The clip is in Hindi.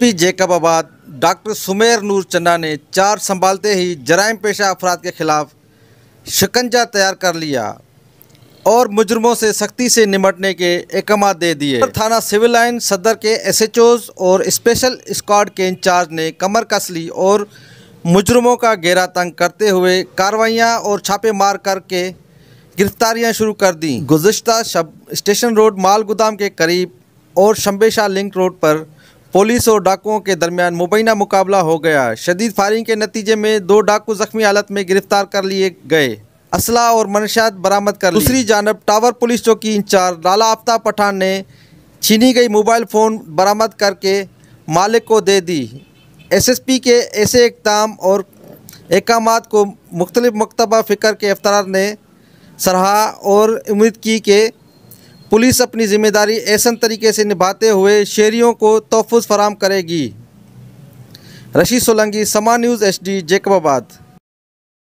पी जैकबाबाद डॉक्टर सुमेर नूर चन्ना ने चार संभालते ही जराइम पेशा अफराद के खिलाफ शिकंजा तैयार कर लिया और मुजरमों से सख्ती से निमटने के अहकाम दे दिए थाना सिविल लाइन सदर के एसएचओज और स्पेशल स्क्वाड के इंचार्ज ने कमर कस ली और मुजरमों का घेरा तंग करते हुए कार्रवाइयाँ और छापे मार करके गिरफ्तारियां शुरू कर दी गुजशत स्टेशन रोड माल गोदाम के करीब और शम्बेशा लिंक रोड पर पुलिस और डाकुओं के दरमियान मुबैना मुकाबला हो गया शदीद फायरिंग के नतीजे में दो डाकू जख्मी हालत में गिरफ्तार कर लिए गए असला और मनशात बरामद कर दूसरी जानब टावर पुलिस चौकी इंचार्ज लाला आफ्ताब पठान ने छीनी गई मोबाइल फ़ोन बरामद करके मालिक को दे दी एसएसपी के ऐसे इकदाम और अहकाम को मुख्तलिफ मकतबा फ़िक्र के अफ्तार ने सराहा और उम्मीद की कि पुलिस अपनी जिम्मेदारी ऐसा तरीके से निभाते हुए शेरियों को तहफ़ फराम करेगी रशी सोलंगी समा न्यूज़ एच डी जैकबाबाद